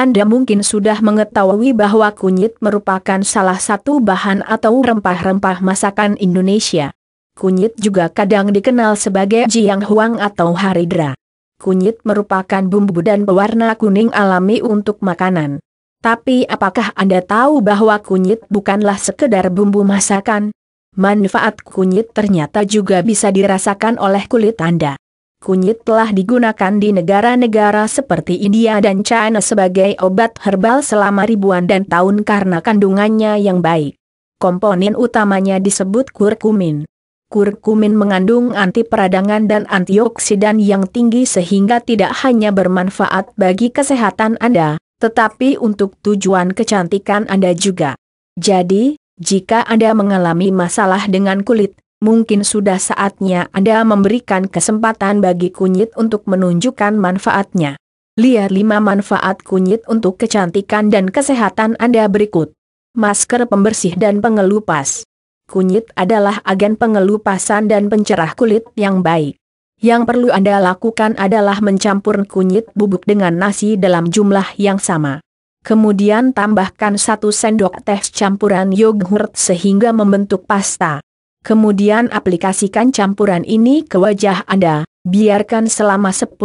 Anda mungkin sudah mengetahui bahwa kunyit merupakan salah satu bahan atau rempah-rempah masakan Indonesia. Kunyit juga kadang dikenal sebagai jiang huang atau haridra. Kunyit merupakan bumbu dan pewarna kuning alami untuk makanan. Tapi apakah Anda tahu bahwa kunyit bukanlah sekedar bumbu masakan? Manfaat kunyit ternyata juga bisa dirasakan oleh kulit Anda. Kunyit telah digunakan di negara-negara seperti India dan China sebagai obat herbal selama ribuan dan tahun karena kandungannya yang baik. Komponen utamanya disebut kurkumin. Kurkumin mengandung anti peradangan dan antioksidan yang tinggi sehingga tidak hanya bermanfaat bagi kesehatan Anda, tetapi untuk tujuan kecantikan Anda juga. Jadi, jika Anda mengalami masalah dengan kulit, mungkin sudah saatnya Anda memberikan kesempatan bagi kunyit untuk menunjukkan manfaatnya. Lihat 5 manfaat kunyit untuk kecantikan dan kesehatan Anda berikut. Masker pembersih dan pengelupas. Kunyit adalah agen pengelupasan dan pencerah kulit yang baik. Yang perlu Anda lakukan adalah mencampur kunyit bubuk dengan nasi dalam jumlah yang sama. Kemudian tambahkan satu sendok teh campuran yogurt sehingga membentuk pasta. Kemudian aplikasikan campuran ini ke wajah Anda, biarkan selama 10-15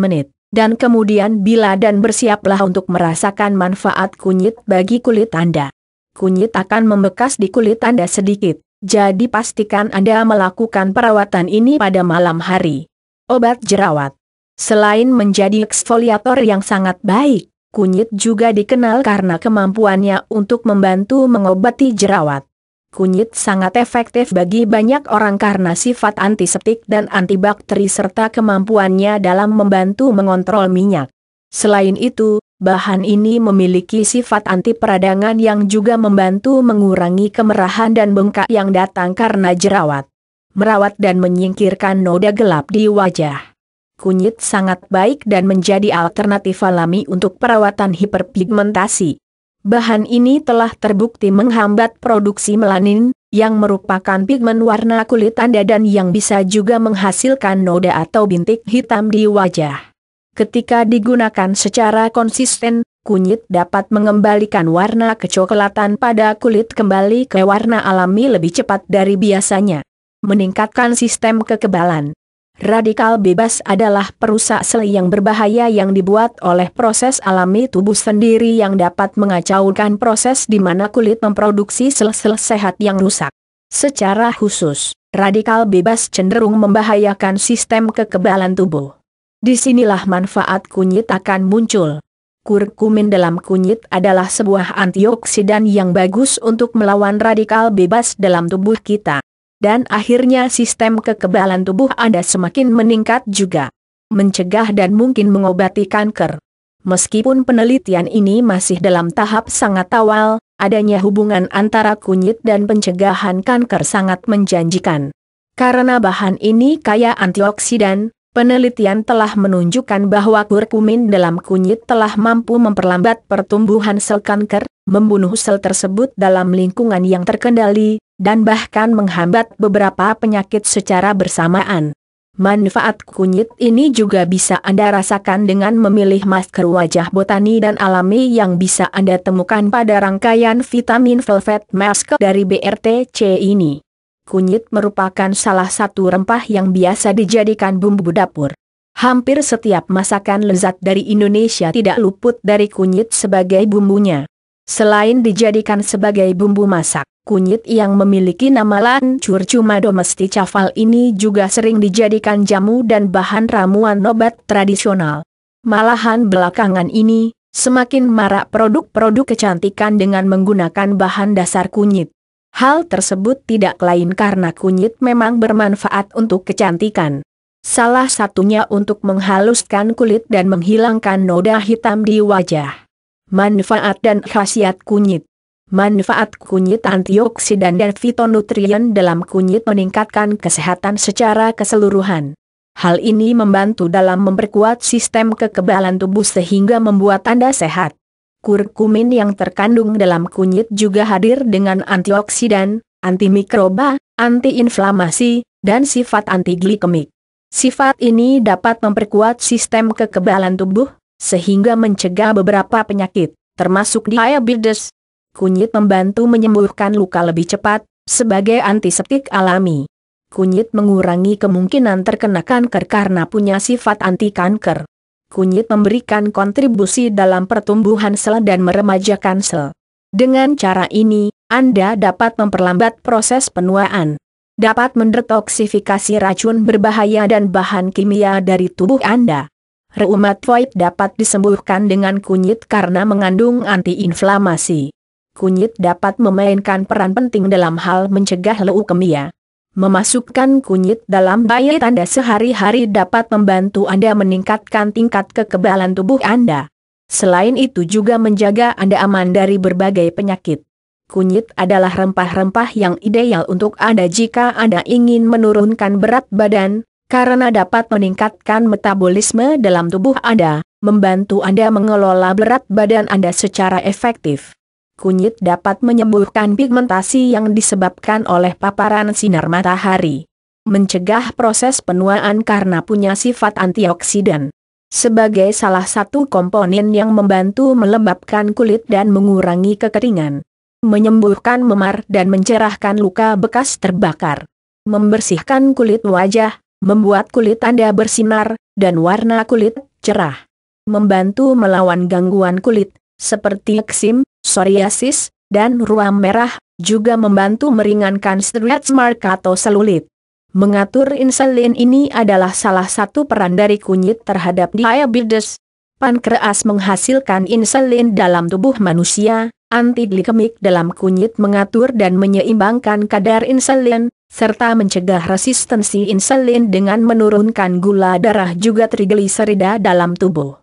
menit, dan kemudian bila dan bersiaplah untuk merasakan manfaat kunyit bagi kulit Anda. Kunyit akan membekas di kulit Anda sedikit, jadi pastikan Anda melakukan perawatan ini pada malam hari. Obat jerawat Selain menjadi eksfoliator yang sangat baik, kunyit juga dikenal karena kemampuannya untuk membantu mengobati jerawat. Kunyit sangat efektif bagi banyak orang karena sifat antiseptik dan antibakteri serta kemampuannya dalam membantu mengontrol minyak. Selain itu, bahan ini memiliki sifat anti peradangan yang juga membantu mengurangi kemerahan dan bengkak yang datang karena jerawat. Merawat dan menyingkirkan noda gelap di wajah. Kunyit sangat baik dan menjadi alternatif alami untuk perawatan hiperpigmentasi. Bahan ini telah terbukti menghambat produksi melanin, yang merupakan pigmen warna kulit Anda dan yang bisa juga menghasilkan noda atau bintik hitam di wajah. Ketika digunakan secara konsisten, kunyit dapat mengembalikan warna kecoklatan pada kulit kembali ke warna alami lebih cepat dari biasanya. Meningkatkan sistem kekebalan Radikal bebas adalah perusak sel yang berbahaya yang dibuat oleh proses alami tubuh sendiri yang dapat mengacaukan proses di mana kulit memproduksi sel-sel sehat yang rusak. Secara khusus, radikal bebas cenderung membahayakan sistem kekebalan tubuh. Disinilah manfaat kunyit akan muncul. Kurkumin dalam kunyit adalah sebuah antioksidan yang bagus untuk melawan radikal bebas dalam tubuh kita dan akhirnya sistem kekebalan tubuh Anda semakin meningkat juga. Mencegah dan mungkin mengobati kanker. Meskipun penelitian ini masih dalam tahap sangat awal, adanya hubungan antara kunyit dan pencegahan kanker sangat menjanjikan. Karena bahan ini kaya antioksidan, Penelitian telah menunjukkan bahwa kurkumin dalam kunyit telah mampu memperlambat pertumbuhan sel kanker, membunuh sel tersebut dalam lingkungan yang terkendali, dan bahkan menghambat beberapa penyakit secara bersamaan. Manfaat kunyit ini juga bisa Anda rasakan dengan memilih masker wajah botani dan alami yang bisa Anda temukan pada rangkaian vitamin velvet mask dari BRTC ini. Kunyit merupakan salah satu rempah yang biasa dijadikan bumbu dapur. Hampir setiap masakan lezat dari Indonesia tidak luput dari kunyit sebagai bumbunya. Selain dijadikan sebagai bumbu masak, kunyit yang memiliki nama lancur cuma domesticafal ini juga sering dijadikan jamu dan bahan ramuan obat tradisional. Malahan belakangan ini, semakin marak produk-produk kecantikan dengan menggunakan bahan dasar kunyit. Hal tersebut tidak lain karena kunyit memang bermanfaat untuk kecantikan. Salah satunya untuk menghaluskan kulit dan menghilangkan noda hitam di wajah. Manfaat dan khasiat kunyit Manfaat kunyit antioksidan dan fitonutrien dalam kunyit meningkatkan kesehatan secara keseluruhan. Hal ini membantu dalam memperkuat sistem kekebalan tubuh sehingga membuat Anda sehat. Kurkumin yang terkandung dalam kunyit juga hadir dengan antioksidan, antimikroba, antiinflamasi, dan sifat antiglikemik. Sifat ini dapat memperkuat sistem kekebalan tubuh, sehingga mencegah beberapa penyakit, termasuk diabetes. Kunyit membantu menyembuhkan luka lebih cepat, sebagai antiseptik alami. Kunyit mengurangi kemungkinan terkena kanker karena punya sifat anti kanker kunyit memberikan kontribusi dalam pertumbuhan sel dan meremajakan sel. Dengan cara ini, Anda dapat memperlambat proses penuaan. Dapat mendetoksifikasi racun berbahaya dan bahan kimia dari tubuh Anda. Reumatoid dapat disembuhkan dengan kunyit karena mengandung antiinflamasi. Kunyit dapat memainkan peran penting dalam hal mencegah leukemia. Memasukkan kunyit dalam bayi tanda sehari-hari dapat membantu Anda meningkatkan tingkat kekebalan tubuh Anda. Selain itu juga menjaga Anda aman dari berbagai penyakit. Kunyit adalah rempah-rempah yang ideal untuk Anda jika Anda ingin menurunkan berat badan, karena dapat meningkatkan metabolisme dalam tubuh Anda, membantu Anda mengelola berat badan Anda secara efektif kunyit dapat menyembuhkan pigmentasi yang disebabkan oleh paparan sinar matahari. Mencegah proses penuaan karena punya sifat antioksidan. Sebagai salah satu komponen yang membantu melembabkan kulit dan mengurangi kekeringan. Menyembuhkan memar dan mencerahkan luka bekas terbakar. Membersihkan kulit wajah, membuat kulit Anda bersinar, dan warna kulit cerah. Membantu melawan gangguan kulit, seperti eksim, psoriasis, dan ruam merah, juga membantu meringankan stretch mark atau selulit. Mengatur insulin ini adalah salah satu peran dari kunyit terhadap diabetes. Pankreas menghasilkan insulin dalam tubuh manusia, antiglikemik dalam kunyit mengatur dan menyeimbangkan kadar insulin, serta mencegah resistensi insulin dengan menurunkan gula darah juga trigliserida dalam tubuh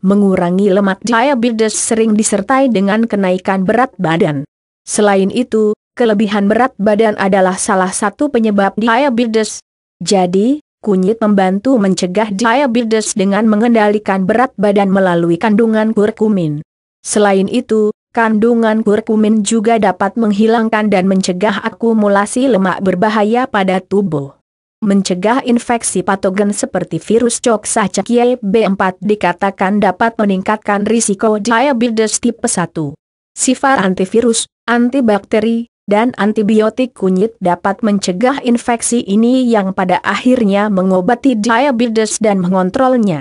mengurangi lemak diabetes sering disertai dengan kenaikan berat badan. Selain itu, kelebihan berat badan adalah salah satu penyebab diabetes. Jadi, kunyit membantu mencegah diabetes dengan mengendalikan berat badan melalui kandungan kurkumin. Selain itu, kandungan kurkumin juga dapat menghilangkan dan mencegah akumulasi lemak berbahaya pada tubuh mencegah infeksi patogen seperti virus coksacek b 4 dikatakan dapat meningkatkan risiko diabetes tipe 1. Sifat antivirus, antibakteri, dan antibiotik kunyit dapat mencegah infeksi ini yang pada akhirnya mengobati diabetes dan mengontrolnya.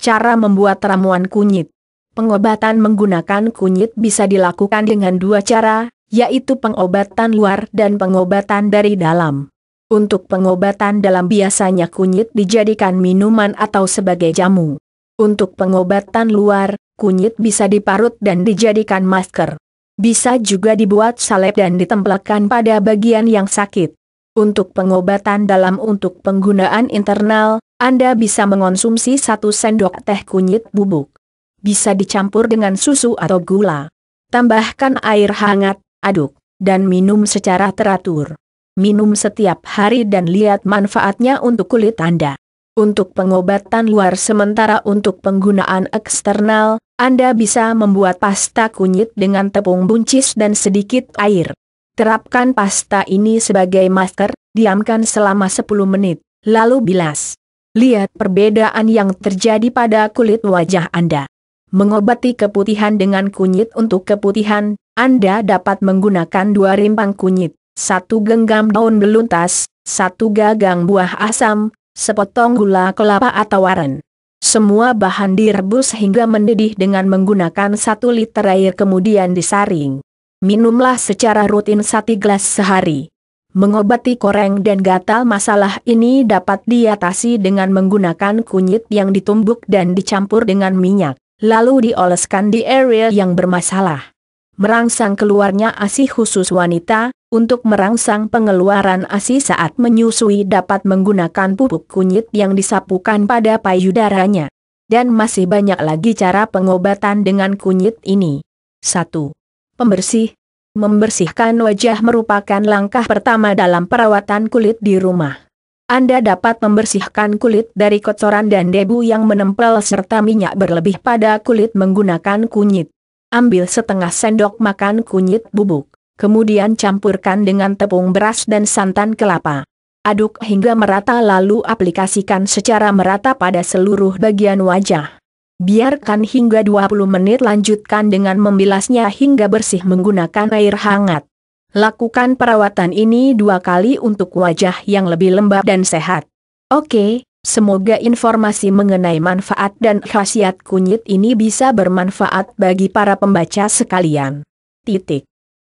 Cara membuat ramuan kunyit Pengobatan menggunakan kunyit bisa dilakukan dengan dua cara, yaitu pengobatan luar dan pengobatan dari dalam. Untuk pengobatan dalam biasanya kunyit dijadikan minuman atau sebagai jamu. Untuk pengobatan luar, kunyit bisa diparut dan dijadikan masker. Bisa juga dibuat salep dan ditempelkan pada bagian yang sakit. Untuk pengobatan dalam untuk penggunaan internal, Anda bisa mengonsumsi satu sendok teh kunyit bubuk. Bisa dicampur dengan susu atau gula. Tambahkan air hangat, aduk, dan minum secara teratur minum setiap hari dan lihat manfaatnya untuk kulit Anda. Untuk pengobatan luar sementara untuk penggunaan eksternal, Anda bisa membuat pasta kunyit dengan tepung buncis dan sedikit air. Terapkan pasta ini sebagai masker, diamkan selama 10 menit, lalu bilas. Lihat perbedaan yang terjadi pada kulit wajah Anda. Mengobati keputihan dengan kunyit untuk keputihan, Anda dapat menggunakan dua rimpang kunyit satu genggam daun beluntas, satu gagang buah asam, sepotong gula kelapa atau aren. Semua bahan direbus hingga mendidih dengan menggunakan satu liter air kemudian disaring. Minumlah secara rutin satu gelas sehari. Mengobati koreng dan gatal masalah ini dapat diatasi dengan menggunakan kunyit yang ditumbuk dan dicampur dengan minyak, lalu dioleskan di area yang bermasalah merangsang keluarnya ASI khusus wanita, untuk merangsang pengeluaran ASI saat menyusui dapat menggunakan pupuk kunyit yang disapukan pada payudaranya. Dan masih banyak lagi cara pengobatan dengan kunyit ini. 1. Pembersih Membersihkan wajah merupakan langkah pertama dalam perawatan kulit di rumah. Anda dapat membersihkan kulit dari kotoran dan debu yang menempel serta minyak berlebih pada kulit menggunakan kunyit. Ambil setengah sendok makan kunyit bubuk, kemudian campurkan dengan tepung beras dan santan kelapa. Aduk hingga merata lalu aplikasikan secara merata pada seluruh bagian wajah. Biarkan hingga 20 menit lanjutkan dengan membilasnya hingga bersih menggunakan air hangat. Lakukan perawatan ini dua kali untuk wajah yang lebih lembab dan sehat. Oke, Semoga informasi mengenai manfaat dan khasiat kunyit ini bisa bermanfaat bagi para pembaca sekalian. Titik.